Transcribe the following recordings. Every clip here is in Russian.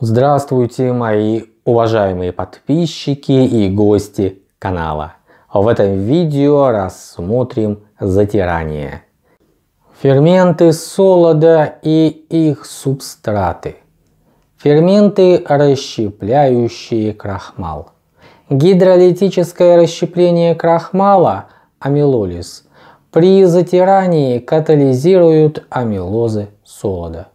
Здравствуйте, мои уважаемые подписчики и гости канала. В этом видео рассмотрим затирание. Ферменты солода и их субстраты. Ферменты, расщепляющие крахмал. Гидролитическое расщепление крахмала, амилолиз, при затирании катализируют амилозы солода.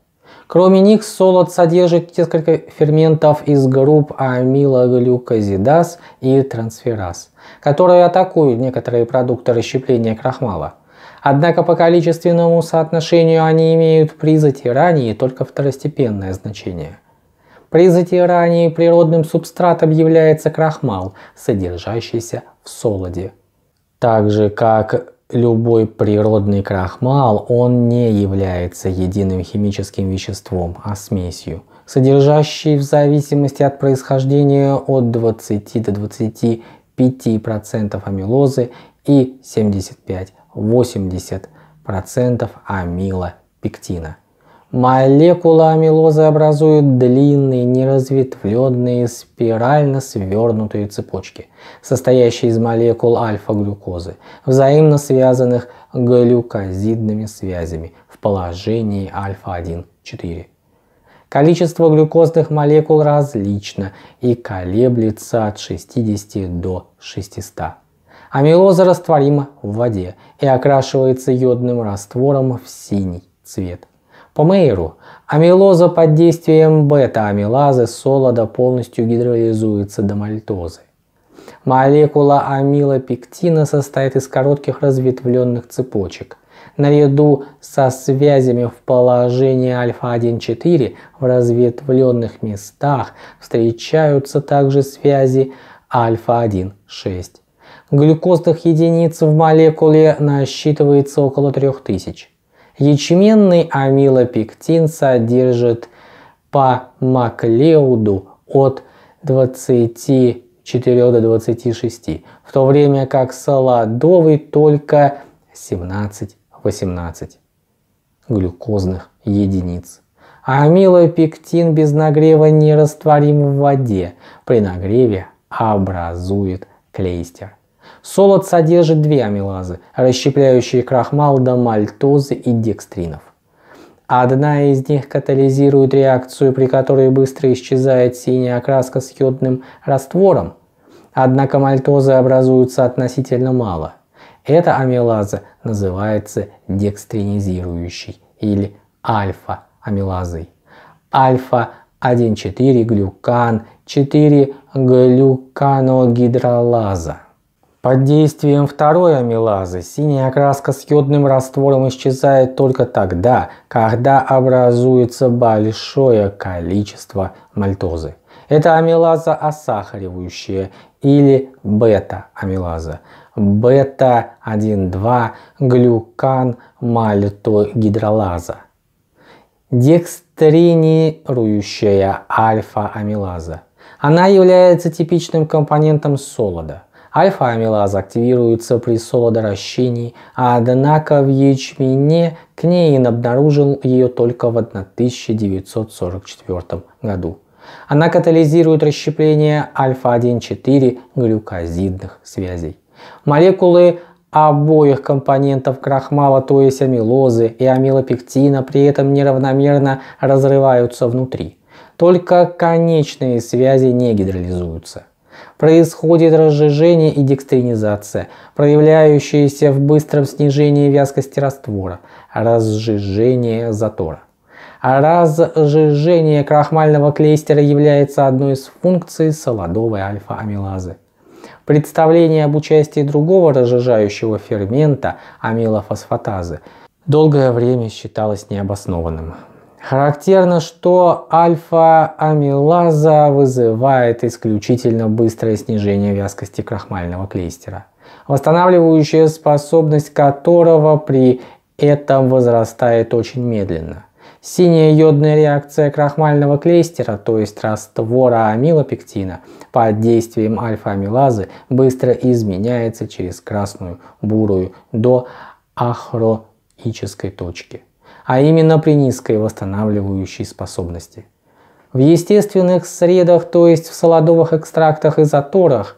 Кроме них, солод содержит несколько ферментов из групп амилоглюкозидаз и трансфераз, которые атакуют некоторые продукты расщепления крахмала. Однако по количественному соотношению они имеют при затирании только второстепенное значение. При затирании природным субстратом является крахмал, содержащийся в солоде. Так же как любой природный крахмал, он не является единым химическим веществом, а смесью, содержащей в зависимости от происхождения от 20 до 25% амилозы и 75-80% амилопектина. Молекула амилозы образует длинные, неразветвленные, спирально свернутые цепочки, состоящие из молекул альфа-глюкозы, взаимно связанных глюкозидными связями в положении альфа-1,4. Количество глюкозных молекул различно и колеблется от 60 до 600. Амилоза растворима в воде и окрашивается йодным раствором в синий цвет по Мейеру. Амилоза под действием бета-амилазы солода полностью гидролизуется до мальтозы. Молекула амилопектина состоит из коротких разветвленных цепочек. Наряду со связями в положении альфа-1,4 в разветвленных местах встречаются также связи альфа-1,6. Глюкозных единиц в молекуле насчитывается около 3000. Ячменный амилопектин содержит по Маклеуду от 24 до 26, в то время как солодовый только 17-18 глюкозных единиц. Амилопектин без нагрева не растворим в воде, при нагреве образует клейстер. Солод содержит две амилазы, расщепляющие крахмал до мальтозы и декстринов. Одна из них катализирует реакцию, при которой быстро исчезает синяя окраска с йодным раствором. Однако мальтозы образуются относительно мало. Эта амилаза называется декстринизирующей или альфа-амилазой. Альфа-1,4-глюкан 4 глюканогидролаза. Под действием второй амилазы синяя окраска с йодным раствором исчезает только тогда, когда образуется большое количество мальтозы. Это амилаза осахаривающая или бета-амилаза. Бета-1,2-глюкан-мальтогидролаза. Декстринирующая альфа-амилаза. Она является типичным компонентом солода. Альфа-амилаза активируется при солодорощении, а однако в ячмене Кнейн обнаружил ее только в 1944 году. Она катализирует расщепление альфа-1,4 глюкозидных связей. Молекулы обоих компонентов крахмала, то есть амилозы и амилопектина, при этом неравномерно разрываются внутри. Только конечные связи не гидролизуются происходит разжижение и декстринизация, проявляющиеся в быстром снижении вязкости раствора, разжижение затора. разжижение крахмального клейстера является одной из функций солодовой альфа-амилазы. Представление об участии другого разжижающего фермента амилофосфатазы долгое время считалось необоснованным. Характерно, что альфа-амилаза вызывает исключительно быстрое снижение вязкости крахмального клейстера, восстанавливающая способность которого при этом возрастает очень медленно. Синяя йодная реакция крахмального клейстера, то есть раствора амилопектина, под действием альфа-амилазы быстро изменяется через красную бурую до ахроической точки а именно при низкой восстанавливающей способности. В естественных средах, то есть в солодовых экстрактах и заторах,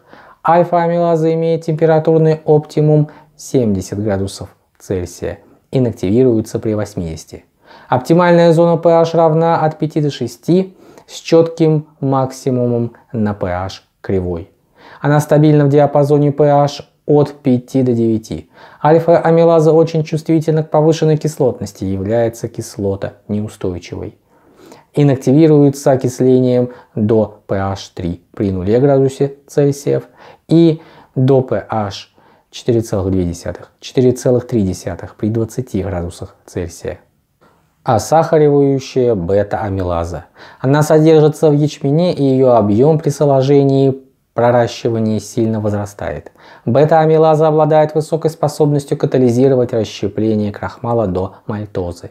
альфа-амилаза имеет температурный оптимум 70 градусов Цельсия, инактивируется при 80. Оптимальная зона pH равна от 5 до 6 с четким максимумом на pH кривой. Она стабильна в диапазоне pH от 5 до 9. Альфа-амилаза очень чувствительна к повышенной кислотности, является кислота неустойчивой. Инактивируется окислением до pH 3 при 0 градусе Цельсиев и до pH 4,2-4,3 при 20 градусах Цельсия. Осахаривающая бета-амилаза. Она содержится в ячмене и ее объем при соложении проращивании сильно возрастает. Бета-амилаза обладает высокой способностью катализировать расщепление крахмала до мальтозы.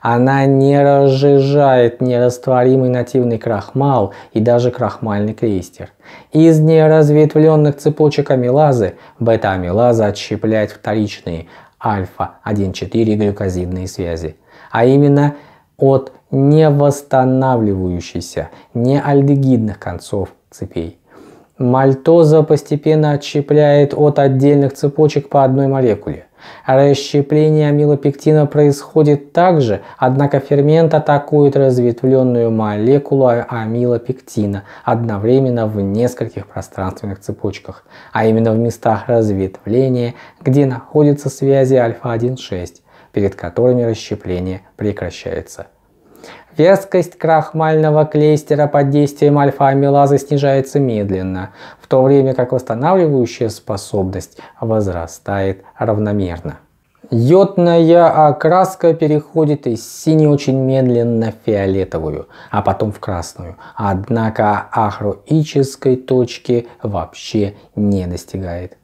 Она не разжижает нерастворимый нативный крахмал и даже крахмальный крестер. Из неразветвленных цепочек амилазы бета-амилаза отщепляет вторичные альфа-1,4 глюкозидные связи, а именно от невосстанавливающихся неальдегидных концов цепей. Мальтоза постепенно отщепляет от отдельных цепочек по одной молекуле. Расщепление амилопектина происходит также, однако фермент атакует разветвленную молекулу а-, амилопектина одновременно в нескольких пространственных цепочках, а именно в местах разветвления, где находятся связи альфа-1,6, перед которыми расщепление прекращается. Вязкость крахмального клейстера под действием альфа-амилазы снижается медленно, в то время как восстанавливающая способность возрастает равномерно. Йодная окраска переходит из синей очень медленно в фиолетовую, а потом в красную. Однако ахроической точки вообще не достигает.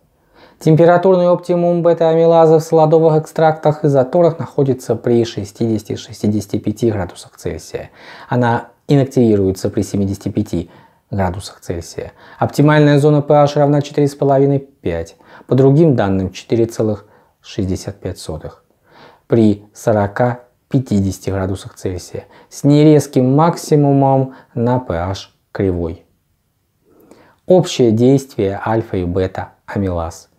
Температурный оптимум бета-амилазы в солодовых экстрактах и заторах находится при 60-65 градусах Цельсия. Она инактивируется при 75 градусах Цельсия. Оптимальная зона pH равна 4,5-5, по другим данным 4,65 при 40-50 градусах Цельсия с нерезким максимумом на pH кривой. Общее действие альфа и бета амилаз –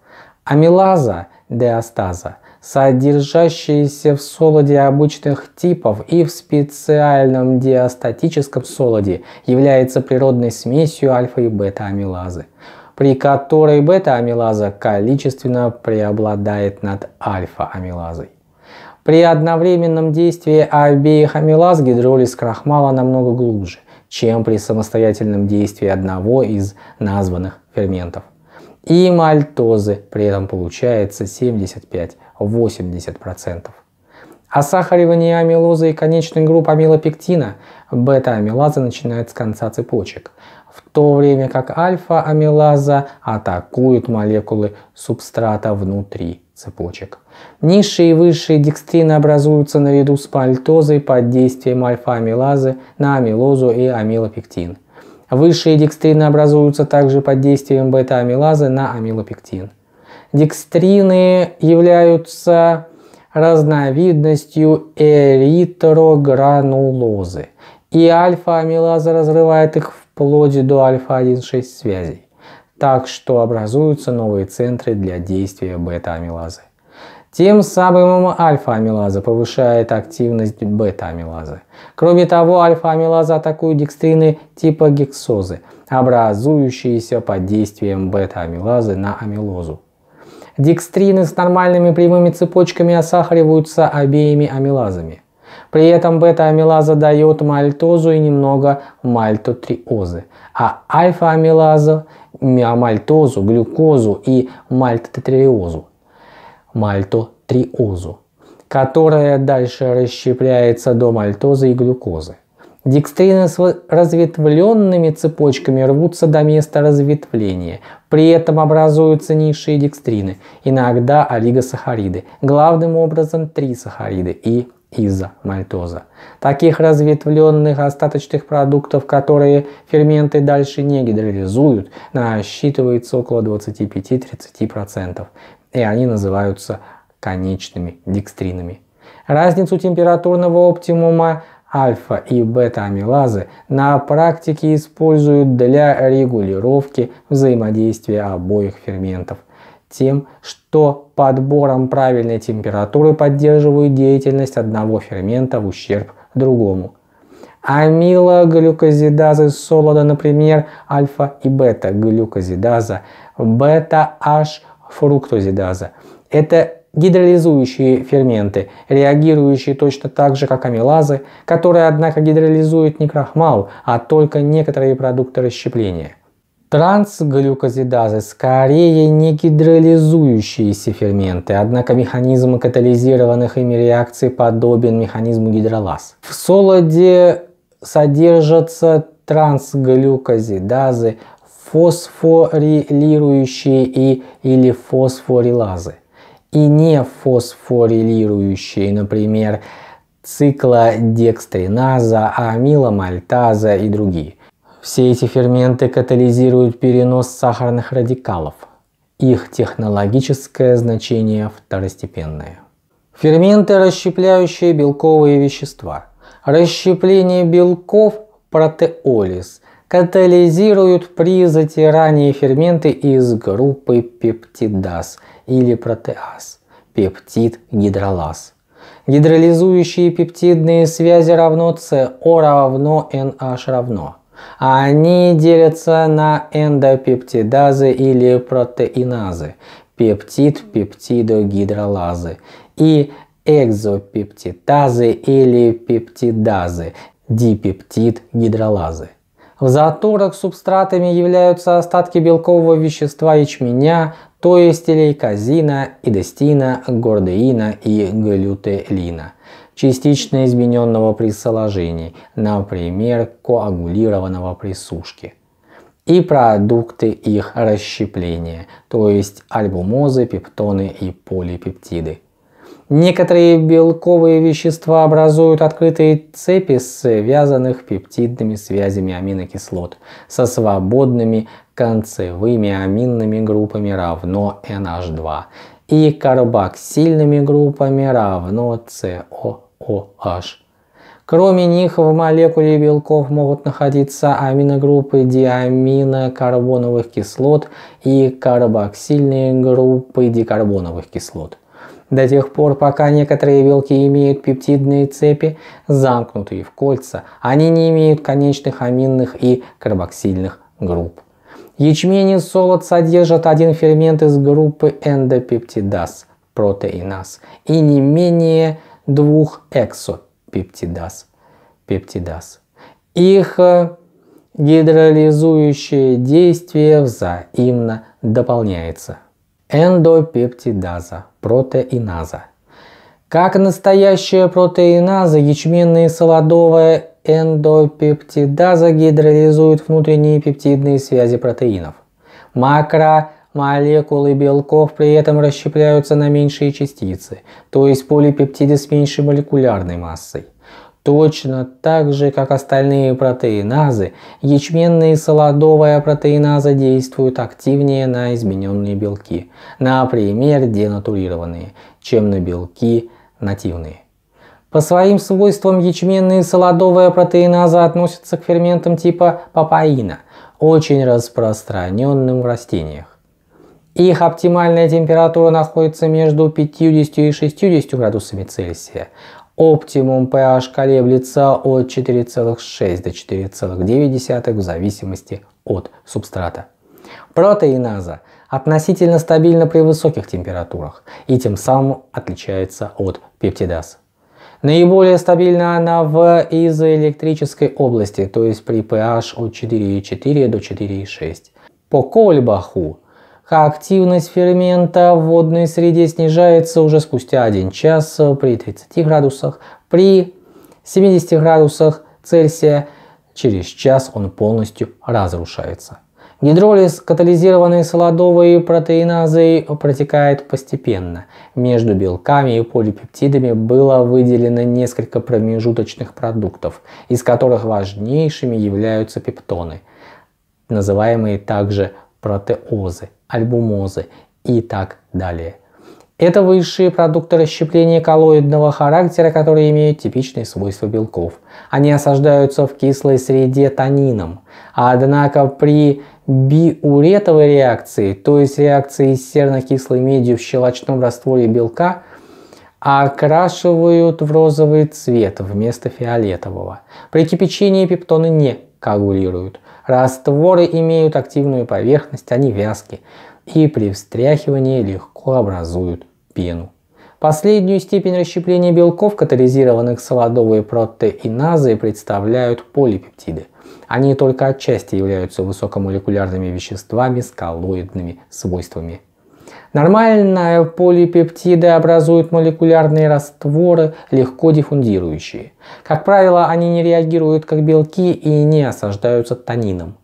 Амилаза диастаза, содержащаяся в солоде обычных типов и в специальном диастатическом солоде, является природной смесью альфа и бета-амилазы, при которой бета-амилаза количественно преобладает над альфа-амилазой. При одновременном действии обеих амилаз гидролиз крахмала намного глубже, чем при самостоятельном действии одного из названных ферментов и мальтозы, при этом получается 75-80%. Осахаривание амилозы и конечной группы амилопектина, бета-амилаза начинает с конца цепочек, в то время как альфа-амилаза атакует молекулы субстрата внутри цепочек. Низшие и высшие декстрины образуются наряду с пальтозой под действием альфа-амилазы на амилозу и амилопектин – Высшие декстрины образуются также под действием бета-амилазы на амилопектин. Декстрины являются разновидностью эритрогранулозы, и альфа-амилаза разрывает их вплоть до альфа-1,6 связей, так что образуются новые центры для действия бета-амилазы. Тем самым альфа-амилаза повышает активность бета-амилазы. Кроме того, альфа-амилаза атакует декстрины типа гексозы, образующиеся под действием бета-амилазы на амилозу. Декстрины с нормальными прямыми цепочками осахариваются обеими амилазами. При этом бета-амилаза дает мальтозу и немного мальтотриозы, а альфа-амилаза миомальтозу, а глюкозу и мальтотриозу мальтотриозу, которая дальше расщепляется до мальтозы и глюкозы. Декстрины с разветвленными цепочками рвутся до места разветвления. При этом образуются низшие декстрины, иногда олигосахариды, главным образом трисахариды и из-за мальтоза. Таких разветвленных остаточных продуктов, которые ферменты дальше не гидролизуют, насчитывается около 25-30% и они называются конечными декстринами. Разницу температурного оптимума альфа и бета-амилазы на практике используют для регулировки взаимодействия обоих ферментов тем, что подбором правильной температуры поддерживают деятельность одного фермента в ущерб другому. Амилоглюкозидазы солода, например, альфа и бета-глюкозидаза, бета-H фруктозидаза. Это гидролизующие ферменты, реагирующие точно так же, как амилазы, которые, однако, гидролизуют не крахмал, а только некоторые продукты расщепления. Трансглюкозидазы скорее не гидролизующиеся ферменты, однако механизм катализированных ими реакций подобен механизму гидролаз. В солоде содержатся трансглюкозидазы, фосфорилирующие и, или фосфорилазы и не фосфорилирующие, например, циклодекстриназа, а амиломальтаза и другие. Все эти ферменты катализируют перенос сахарных радикалов. Их технологическое значение второстепенное. Ферменты, расщепляющие белковые вещества. Расщепление белков – протеолиз катализируют при затирании ферменты из группы пептидаз или протеаз, пептид гидролаз. Гидролизующие пептидные связи равно CO равно NH равно. А они делятся на эндопептидазы или протеиназы, пептид пептидогидролазы и экзопептидазы или пептидазы, дипептид гидролазы. В зооторах субстратами являются остатки белкового вещества ячменя, то есть лейкозина, идостина, гордеина и глютелина, частично измененного при соложении, например, коагулированного при сушке, и продукты их расщепления, то есть альбумозы, пептоны и полипептиды. Некоторые белковые вещества образуют открытые цепи с связанных пептидными связями аминокислот со свободными концевыми аминными группами равно NH2 и карбоксильными группами равно COOH. Кроме них в молекуле белков могут находиться аминогруппы диаминокарбоновых кислот и карбоксильные группы дикарбоновых кислот до тех пор, пока некоторые белки имеют пептидные цепи, замкнутые в кольца, они не имеют конечных аминных и карбоксильных групп. Ячмень и солод содержат один фермент из группы эндопептидаз, протеиназ, и не менее двух эксопептидаз, пептидаз. Их э, гидролизующее действие взаимно дополняется. Эндопептидаза протеиназа. Как настоящая протеиназа, ячменные солодовая эндопептидаза гидролизуют внутренние пептидные связи протеинов. Макро молекулы белков при этом расщепляются на меньшие частицы, то есть полипептиды с меньшей молекулярной массой. Точно так же, как остальные протеиназы, ячменная и солодовая протеиназа действуют активнее на измененные белки, например, денатурированные, чем на белки нативные. По своим свойствам ячменная и солодовая протеиназа относятся к ферментам типа папаина, очень распространенным в растениях. Их оптимальная температура находится между 50 и 60 градусами Цельсия. Оптимум pH колеблется от 4,6 до 4,9 в зависимости от субстрата. Протеиназа относительно стабильна при высоких температурах и тем самым отличается от пептидаз. Наиболее стабильна она в изоэлектрической области, то есть при pH от 4,4 до 4,6. По Кольбаху активность фермента в водной среде снижается уже спустя 1 час э, при 30 градусах, при 70 градусах Цельсия через час он полностью разрушается. Гидролиз, катализированный солодовой протеиназой, протекает постепенно. Между белками и полипептидами было выделено несколько промежуточных продуктов, из которых важнейшими являются пептоны, называемые также протеозы, альбумозы и так далее. Это высшие продукты расщепления коллоидного характера, которые имеют типичные свойства белков. Они осаждаются в кислой среде танином. Однако при биуретовой реакции, то есть реакции с серно-кислой медью в щелочном растворе белка, окрашивают в розовый цвет вместо фиолетового. При кипячении пептоны не коагулируют. Растворы имеют активную поверхность, они вязкие и при встряхивании легко образуют пену. Последнюю степень расщепления белков, катализированных солодовые протеиназы, представляют полипептиды. Они только отчасти являются высокомолекулярными веществами с коллоидными свойствами. Нормально полипептиды образуют молекулярные растворы, легко диффундирующие. Как правило, они не реагируют как белки и не осаждаются танином.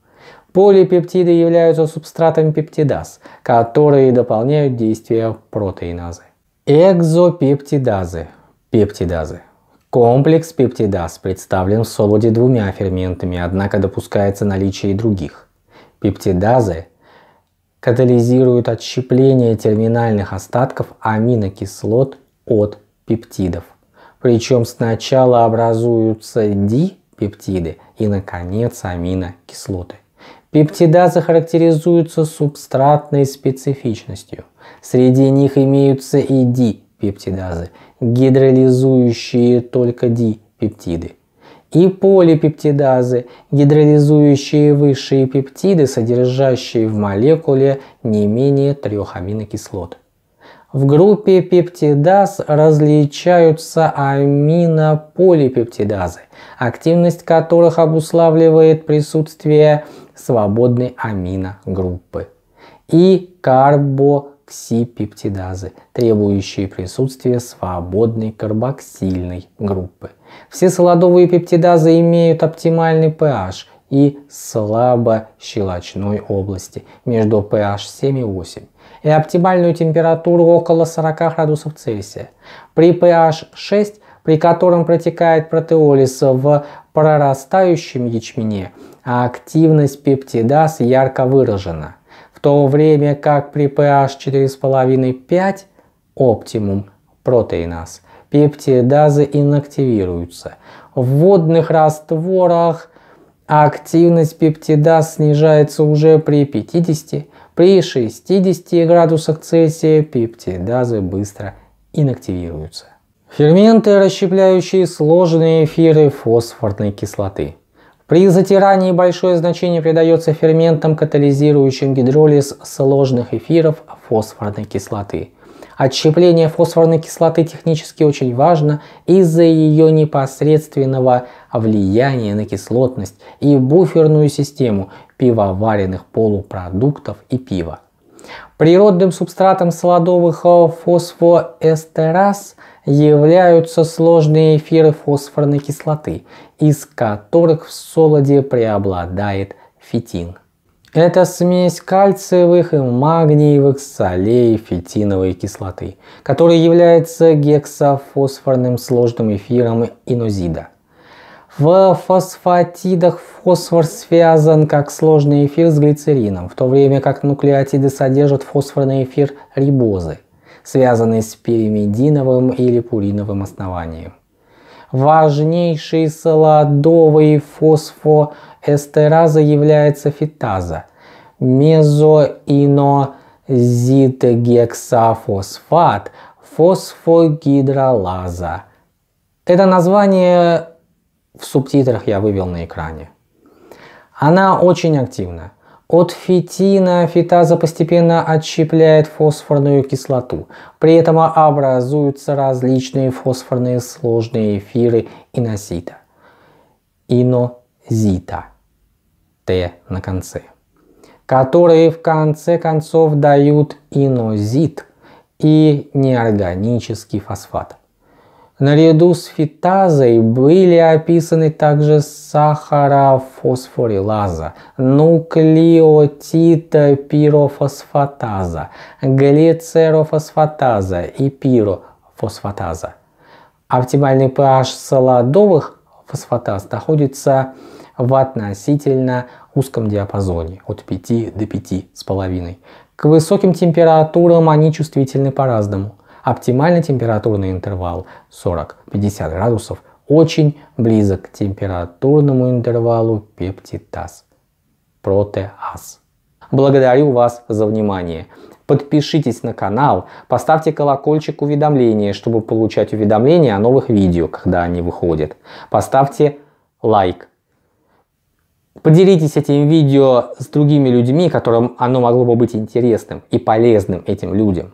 Полипептиды являются субстратами пептидаз, которые дополняют действие протеиназы. Экзопептидазы. Пептидазы. Комплекс пептидаз представлен в солоде двумя ферментами, однако допускается наличие и других. Пептидазы катализируют отщепление терминальных остатков аминокислот от пептидов. Причем сначала образуются дипептиды и, наконец, аминокислоты. Пептидазы характеризуются субстратной специфичностью. Среди них имеются и дипептидазы, гидролизующие только дипептиды и полипептидазы, гидролизующие высшие пептиды, содержащие в молекуле не менее трех аминокислот. В группе пептидаз различаются аминополипептидазы, активность которых обуславливает присутствие свободной аминогруппы, и карбо кси-пептидазы, требующие присутствия свободной карбоксильной группы. Все солодовые пептидазы имеют оптимальный pH и слабощелочной области между pH 7 и 8 и оптимальную температуру около 40 градусов Цельсия. При pH 6, при котором протекает протеолиз в прорастающем ячмене, активность пептидаз ярко выражена – в то время как при pH 4,5-5 оптимум протеиназ пептидазы инактивируются. В водных растворах активность пептидаз снижается уже при 50, при 60 градусах Цельсия пептидазы быстро инактивируются. Ферменты, расщепляющие сложные эфиры фосфорной кислоты – при затирании большое значение придается ферментам, катализирующим гидролиз сложных эфиров фосфорной кислоты. Отщепление фосфорной кислоты технически очень важно из-за ее непосредственного влияния на кислотность и буферную систему пивоваренных полупродуктов и пива. Природным субстратом солодовых фосфоэстераз – являются сложные эфиры фосфорной кислоты, из которых в солоде преобладает фитин. Это смесь кальциевых и магниевых солей фитиновой кислоты, которая является гексофосфорным сложным эфиром инозида. В фосфатидах фосфор связан как сложный эфир с глицерином, в то время как нуклеотиды содержат фосфорный эфир рибозы – связанные с пиримидиновым или пуриновым основанием. Важнейшей саладовой фосфоэстеразой является фитаза – мезоинозитогексафосфат фосфогидролаза. Это название в субтитрах я вывел на экране. Она очень активна. От фитина фитаза постепенно отщепляет фосфорную кислоту. При этом образуются различные фосфорные сложные эфиры инозита. Инозита. Т на конце. Которые в конце концов дают инозит и неорганический фосфат. Наряду с фитазой были описаны также сахарофосфорилаза, нуклеотида пирофосфатаза, глицерофосфатаза и пирофосфатаза. Оптимальный pH солодовых фосфатаз находится в относительно узком диапазоне от 5 до 5,5. К высоким температурам они чувствительны по-разному. Оптимальный температурный интервал 40-50 градусов очень близок к температурному интервалу пептидаз, протеаз. Благодарю вас за внимание. Подпишитесь на канал, поставьте колокольчик уведомления, чтобы получать уведомления о новых видео, когда они выходят. Поставьте лайк. Поделитесь этим видео с другими людьми, которым оно могло бы быть интересным и полезным этим людям.